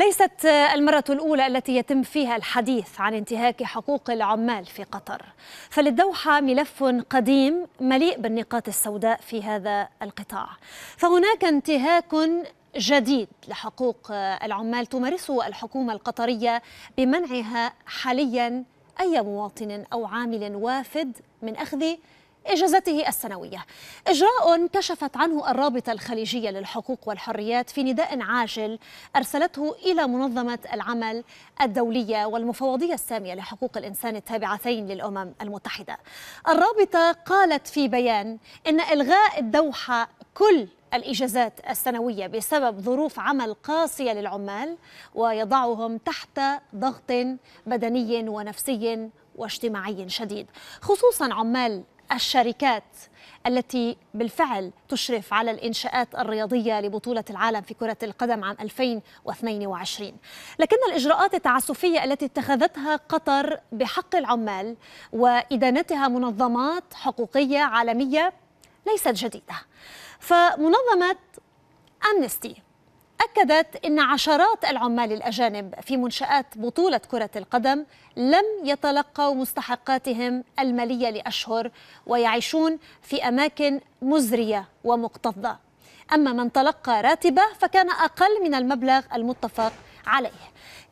ليست المرة الأولى التي يتم فيها الحديث عن انتهاك حقوق العمال في قطر فللدوحة ملف قديم مليء بالنقاط السوداء في هذا القطاع فهناك انتهاك جديد لحقوق العمال تمارسه الحكومة القطرية بمنعها حاليا أي مواطن أو عامل وافد من أخذ إجازته السنوية إجراء كشفت عنه الرابطة الخليجية للحقوق والحريات في نداء عاجل أرسلته إلى منظمة العمل الدولية والمفوضية السامية لحقوق الإنسان التابعتين للأمم المتحدة الرابطة قالت في بيان إن إلغاء الدوحة كل الإجازات السنوية بسبب ظروف عمل قاسية للعمال ويضعهم تحت ضغط بدني ونفسي واجتماعي شديد خصوصا عمال الشركات التي بالفعل تشرف على الإنشاءات الرياضية لبطولة العالم في كرة القدم عام 2022 لكن الإجراءات التعسفية التي اتخذتها قطر بحق العمال وإدانتها منظمات حقوقية عالمية ليست جديدة فمنظمة أمنستي أكدت أن عشرات العمال الأجانب في منشآت بطولة كرة القدم لم يتلقوا مستحقاتهم المالية لأشهر ويعيشون في أماكن مزرية ومكتظة أما من تلقى راتبة فكان أقل من المبلغ المتفق عليه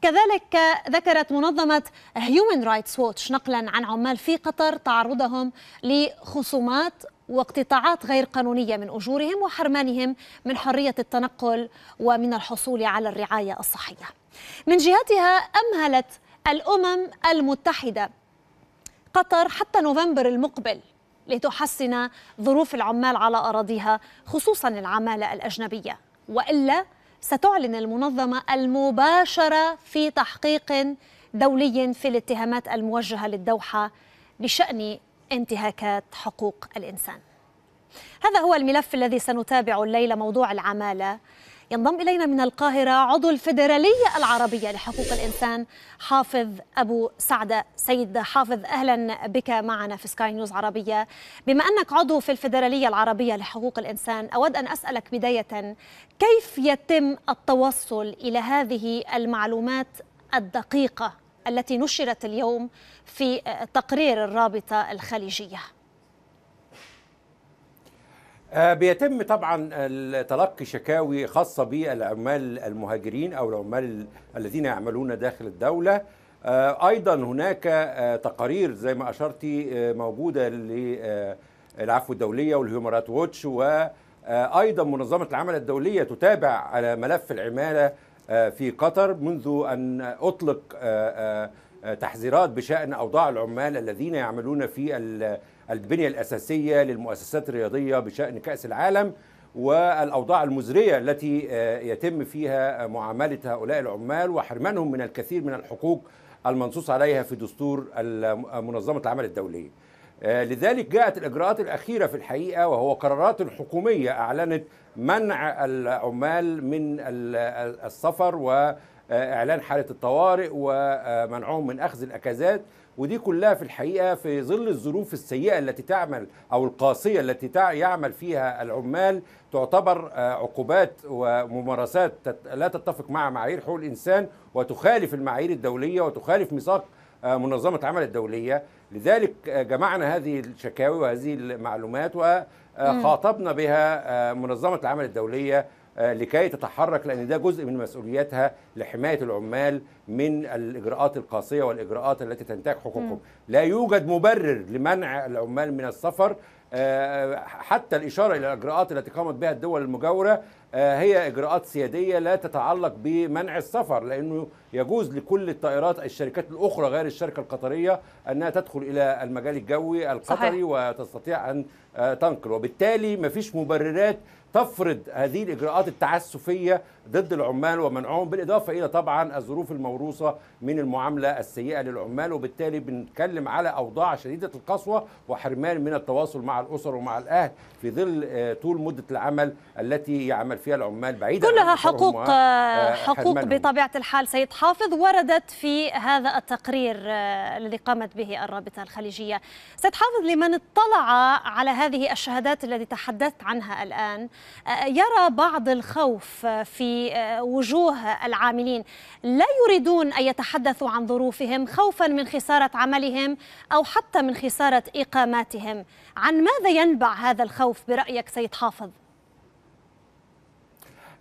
كذلك ذكرت منظمة Human Rights Watch نقلا عن عمال في قطر تعرضهم لخصومات واقتطاعات غير قانونية من أجورهم وحرمانهم من حرية التنقل ومن الحصول على الرعاية الصحية من جهتها أمهلت الأمم المتحدة قطر حتى نوفمبر المقبل لتحسن ظروف العمال على أراضيها خصوصا العمالة الأجنبية وإلا ستعلن المنظمة المباشرة في تحقيق دولي في الاتهامات الموجهة للدوحة بشأن انتهاكات حقوق الإنسان هذا هو الملف الذي سنتابع الليلة موضوع العمالة ينضم إلينا من القاهرة عضو الفيدرالية العربية لحقوق الإنسان حافظ أبو سعدة سيد حافظ أهلا بك معنا في سكاي نيوز عربية بما أنك عضو في الفيدرالية العربية لحقوق الإنسان أود أن أسألك بداية كيف يتم التوصل إلى هذه المعلومات الدقيقة التي نشرت اليوم في آه، تقرير الرابطة الخليجية آه، بيتم طبعا تلقي شكاوي خاصة بالعمال المهاجرين أو العمال الذين يعملون داخل الدولة آه، أيضا هناك تقارير زي ما أشرتي موجودة للعفو الدولية والهيومرات ووتش وأيضا منظمة العمل الدولية تتابع على ملف العمالة آه، في قطر منذ أن أطلق آه، آه، تحذيرات بشأن أوضاع العمال الذين يعملون في البنية الأساسية للمؤسسات الرياضية بشأن كأس العالم والأوضاع المزرية التي يتم فيها معاملة هؤلاء العمال وحرمانهم من الكثير من الحقوق المنصوص عليها في دستور منظمة العمل الدولية آه، لذلك جاءت الإجراءات الأخيرة في الحقيقة وهو قرارات حكومية أعلنت منع العمال من السفر وإعلان حالة الطوارئ ومنعهم من أخذ الأكازات ودي كلها في الحقيقة في ظل الظروف السيئة التي تعمل أو القاسية التي يعمل فيها العمال تعتبر آه، عقوبات وممارسات لا تتفق مع معايير حقوق الإنسان وتخالف المعايير الدولية وتخالف ميثاق آه، منظمة العمل الدولية لذلك جمعنا هذه الشكاوي وهذه المعلومات وخاطبنا بها منظمة العمل الدولية آه، لكي تتحرك لان ده جزء من مسؤولياتها لحمايه العمال من الاجراءات القاسيه والاجراءات التي تنتهك حقوقهم لا يوجد مبرر لمنع العمال من السفر آه، حتى الإشارة إلى الإجراءات التي قامت بها الدول المجاورة آه، هي إجراءات سيادية لا تتعلق بمنع السفر لأنه يجوز لكل الطائرات الشركات الأخرى غير الشركة القطرية أنها تدخل إلى المجال الجوي القطري صحيح. وتستطيع أن تنقل وبالتالي ما فيش مبررات تفرض هذه الاجراءات التعسفيه ضد العمال ومنعهم بالاضافه الى طبعا الظروف الموروثه من المعامله السيئه للعمال وبالتالي بنتكلم على اوضاع شديده القسوه وحرمان من التواصل مع الاسر ومع الاهل في ظل آه، طول مده العمل التي يعمل فيها العمال بعيدا كلها حقوق آه، آه، حقوق بطبيعه الحال سيد حافظ وردت في هذا التقرير الذي قامت به الرابطه الخليجيه سيد حافظ لمن اطلع على هذه الشهادات التي تحدثت عنها الان أه، يرى بعض الخوف أه، في أه، وجوه العاملين لا يريدون أن يتحدثوا عن ظروفهم خوفا من خسارة عملهم أو حتى من خسارة إقاماتهم عن ماذا ينبع هذا الخوف برأيك سيد حافظ؟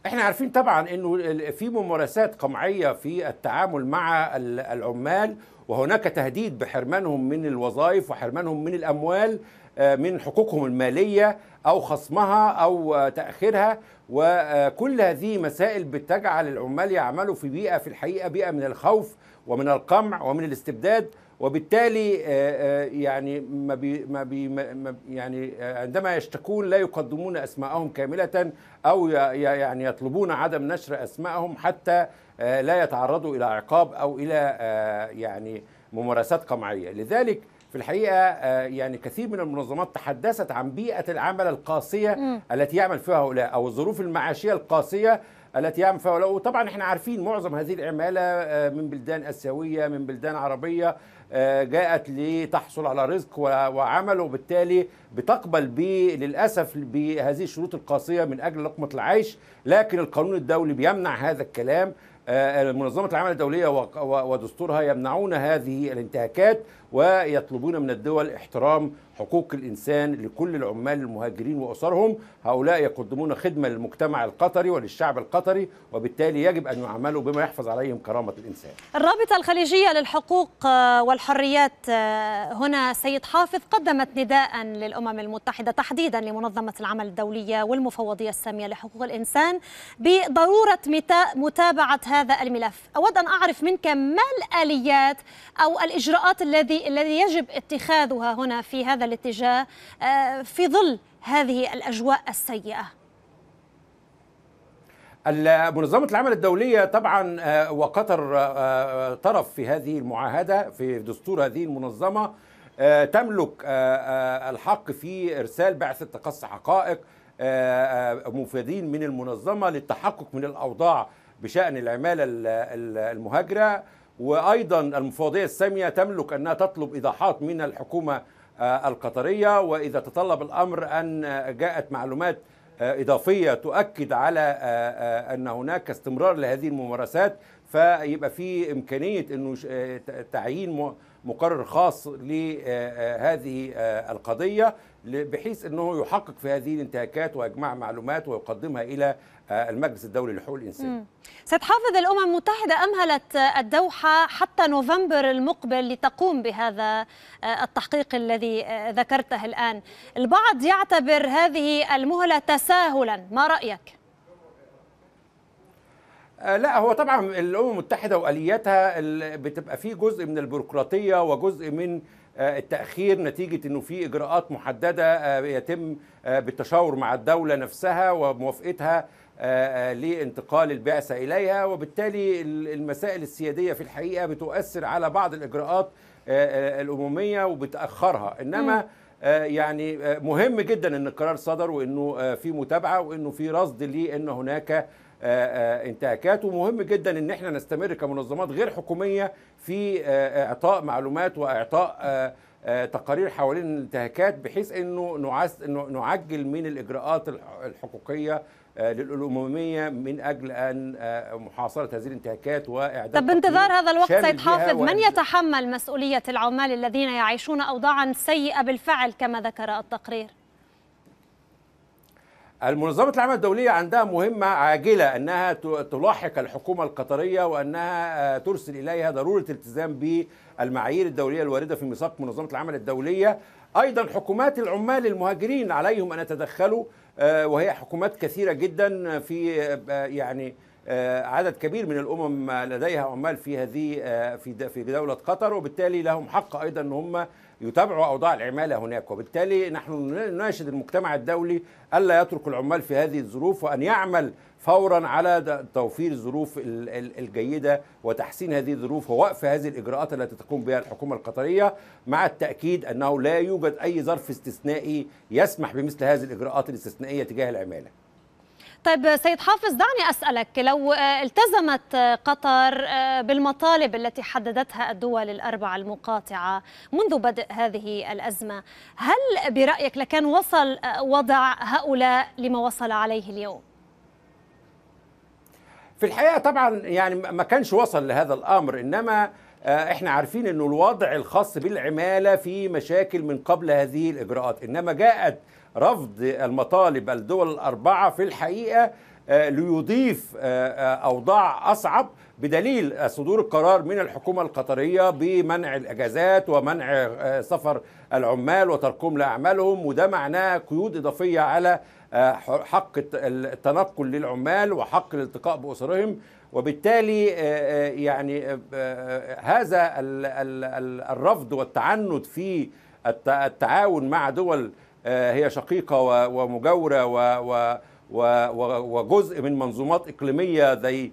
احنا عارفين طبعا انه في ممارسات قمعيه في التعامل مع العمال وهناك تهديد بحرمانهم من الوظائف وحرمانهم من الاموال آه، من حقوقهم الماليه او خصمها او آه، تاخيرها وكل هذه مسائل بتجعل العمال يعملوا في بيئه في الحقيقه بيئه من الخوف ومن القمع ومن الاستبداد وبالتالي آه، آه، يعني ما بي ما بي ما يعني آه، عندما يشتكون لا يقدمون اسماءهم كامله او يعني يطلبون عدم نشر اسماءهم حتى لا يتعرضوا الى عقاب او الى يعني ممارسات قمعيه لذلك في الحقيقه يعني كثير من المنظمات تحدثت عن بيئه العمل القاسيه م. التي يعمل فيها هؤلاء او الظروف المعاشيه القاسيه التي يعمل فيها هؤلاء وطبعا احنا عارفين معظم هذه العماله من بلدان اسيويه من بلدان عربيه آه، جاءت لتحصل على رزق وعمل وبالتالي بتقبل للأسف بهذه الشروط القاسية من أجل لقمة العيش لكن القانون الدولي بيمنع هذا الكلام آه، منظمه العمل الدوليه ودستورها يمنعون هذه الانتهاكات ويطلبون من الدول احترام حقوق الانسان لكل العمال المهاجرين واسرهم هؤلاء يقدمون خدمه للمجتمع القطري وللشعب القطري وبالتالي يجب ان يعملوا بما يحفظ عليهم كرامه الانسان الرابطه الخليجيه للحقوق آه، والحريات آه، هنا سيد حافظ قدمت نداء للامم المتحده تحديدا لمنظمه العمل الدوليه والمفوضيه الساميه لحقوق الانسان بضروره متابعه هذا الملف أود أن أعرف منك ما الآليات أو الإجراءات الذي الذي يجب اتخاذها هنا في هذا الاتجاه آه، في ظل هذه الأجواء السيئة منظمة العمل الدولية طبعا آه، وقطر آه، طرف في هذه المعاهدة في دستور هذه المنظمة تملك الحق في إرسال بعثة تقصي حقائق مفيدين من المنظمة للتحقق من الأوضاع بشأن العمالة المهاجرة وأيضا المفوضية السامية تملك أنها تطلب إيضاحات من الحكومة آه، القطرية وإذا تطلب الأمر أن جاءت معلومات آه، إضافية تؤكد على آه، أن هناك استمرار لهذه الممارسات فيبقى في إمكانية أنه تعيين مقرر خاص لهذه آه، آه، آه، القضية بحيث أنه يحقق في هذه الانتهاكات ويجمع معلومات ويقدمها إلى المجلس الدولي لحقوق الإنسان ستحافظ الأمم المتحدة أمهلت الدوحة حتى نوفمبر المقبل لتقوم بهذا التحقيق الذي ذكرته الآن البعض يعتبر هذه المهلة تساهلا ما رأيك؟ آه، لا هو طبعا الامم المتحده والياتها بتبقى في جزء من البيروقراطيه وجزء من آه، التاخير نتيجه انه في اجراءات محدده آه، يتم بالتشاور مع الدوله نفسها وموافقتها لانتقال البعثه اليها وبالتالي المسائل السياديه في الحقيقه بتؤثر على بعض الاجراءات الامميه وبتاخرها انما يعني مهم جدا ان القرار صدر وانه في متابعه وانه في رصد لان هناك آه، آه، انتهاكات ومهم جدا ان احنا نستمر كمنظمات غير حكوميه في آه، اعطاء معلومات واعطاء تقارير حوالين الانتهاكات بحيث انه نعجل من الاجراءات الحقوقيه للأممية من أجل أن محاصرة هذه الانتهاكات واعداد طب بانتظار هذا الوقت سيد حافظ من يتحمل مسؤولية العمال الذين يعيشون أوضاعا سيئة بالفعل كما ذكر التقرير؟ المنظمة العمل الدولية عندها مهمة عاجلة أنها تلاحق الحكومة القطرية وأنها آه، ترسل إليها ضرورة التزام بالمعايير الدولية الواردة في ميثاق منظمة العمل الدولية أيضا حكومات العمال المهاجرين عليهم أن يتدخلوا آه، وهي حكومات كثيرة جدا في آه، يعني آه، عدد كبير من الامم لديها عمال في هذه آه، في في دوله قطر وبالتالي لهم حق ايضا ان هم يتابعوا اوضاع العماله هناك وبالتالي نحن نناشد المجتمع الدولي الا يترك العمال في هذه الظروف وان يعمل فورا على توفير الظروف الجيده وتحسين هذه الظروف ووقف هذه الاجراءات التي تقوم بها الحكومه القطريه مع التاكيد انه لا يوجد اي ظرف استثنائي يسمح بمثل هذه الاجراءات الاستثنائيه تجاه العماله طيب سيد حافظ دعني أسألك لو آه، التزمت آه، قطر آه، بالمطالب التي حددتها الدول الأربعة المقاطعة منذ بدء هذه الأزمة هل برأيك لكان وصل وضع هؤلاء لما وصل عليه اليوم؟ في الحقيقة طبعا يعني ما كانش وصل لهذا الأمر إنما آه، احنا عارفين انه الوضع الخاص بالعماله في مشاكل من قبل هذه الاجراءات انما جاءت رفض المطالب الدول الاربعه في الحقيقه آه، ليضيف آه، اوضاع اصعب بدليل صدور القرار من الحكومه القطريه بمنع الاجازات ومنع سفر العمال وتركهم لاعمالهم وده معناه قيود اضافيه على حق التنقل للعمال وحق الالتقاء باسرهم وبالتالي آه، آه، يعني آه، هذا الرفض والتعنت في التعاون مع دول هي شقيقه ومجاوره وجزء من منظومات اقليميه زي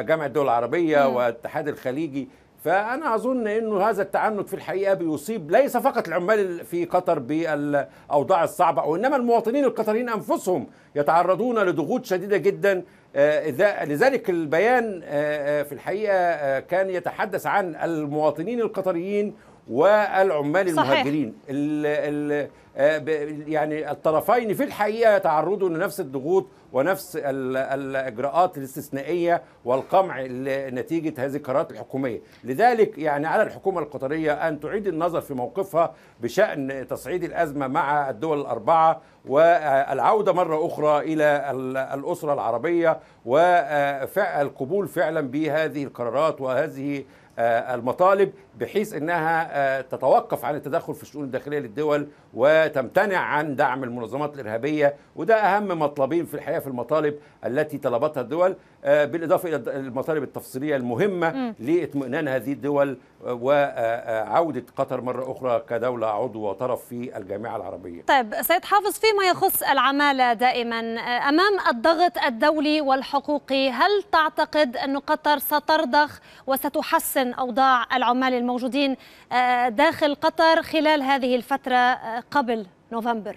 جامعه الدول العربيه والاتحاد الخليجي فانا اظن انه هذا التعنت في الحقيقه بيصيب ليس فقط العمال في قطر بالاوضاع الصعبه وانما المواطنين القطريين انفسهم يتعرضون لضغوط شديده جدا آه، لذلك البيان آه، آه، في الحقيقه كان يتحدث عن المواطنين القطريين والعمال صحيح. المهاجرين الـ الـ آه، يعني الطرفين في الحقيقه يتعرضوا لنفس الضغوط ونفس الاجراءات الاستثنائيه والقمع نتيجه هذه القرارات الحكوميه، لذلك يعني على الحكومه القطريه ان تعيد النظر في موقفها بشان تصعيد الازمه مع الدول الاربعه والعوده مره اخرى الى الاسره العربيه وفعل القبول فعلا بهذه القرارات وهذه آه، المطالب بحيث انها آه، تتوقف عن التدخل في الشؤون الداخليه للدول وتمتنع عن دعم المنظمات الارهابيه وده اهم مطلبين في الحقيقه في المطالب التي طلبتها الدول آه، بالاضافه الى المطالب التفصيليه المهمه لاطمئنان هذه الدول وعوده آه، آه، قطر مره اخرى كدوله عضو وطرف في الجامعه العربيه. طيب سيد حافظ فيما يخص العماله دائما امام الضغط الدولي والحقوقي هل تعتقد ان قطر سترضخ وستحسن اوضاع العمال الموجودين داخل قطر خلال هذه الفتره قبل نوفمبر؟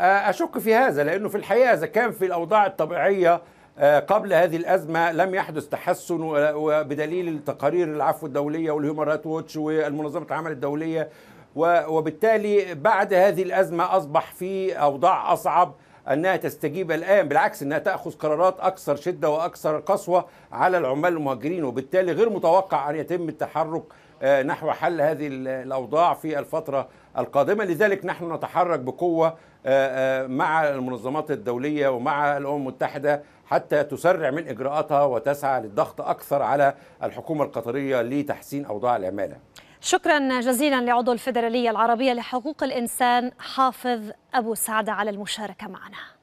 آه، أشك في هذا لأنه في الحقيقة إذا كان في الأوضاع الطبيعية آه، قبل هذه الأزمة لم يحدث تحسن بدليل التقارير العفو الدولية والهيومن رايت ووتش والمنظمة العمل الدولية وبالتالي بعد هذه الأزمة أصبح في أوضاع أصعب انها تستجيب الان بالعكس انها تاخذ قرارات اكثر شده واكثر قسوه على العمال المهاجرين وبالتالي غير متوقع ان يتم التحرك آه، نحو حل هذه الاوضاع في الفتره القادمه لذلك نحن نتحرك بقوه آه، آه، مع المنظمات الدوليه ومع الامم المتحده حتى تسرع من اجراءاتها وتسعى للضغط اكثر على الحكومه القطريه لتحسين اوضاع العماله شكرا جزيلا لعضو الفيدرالية العربية لحقوق الإنسان حافظ أبو سعد على المشاركة معنا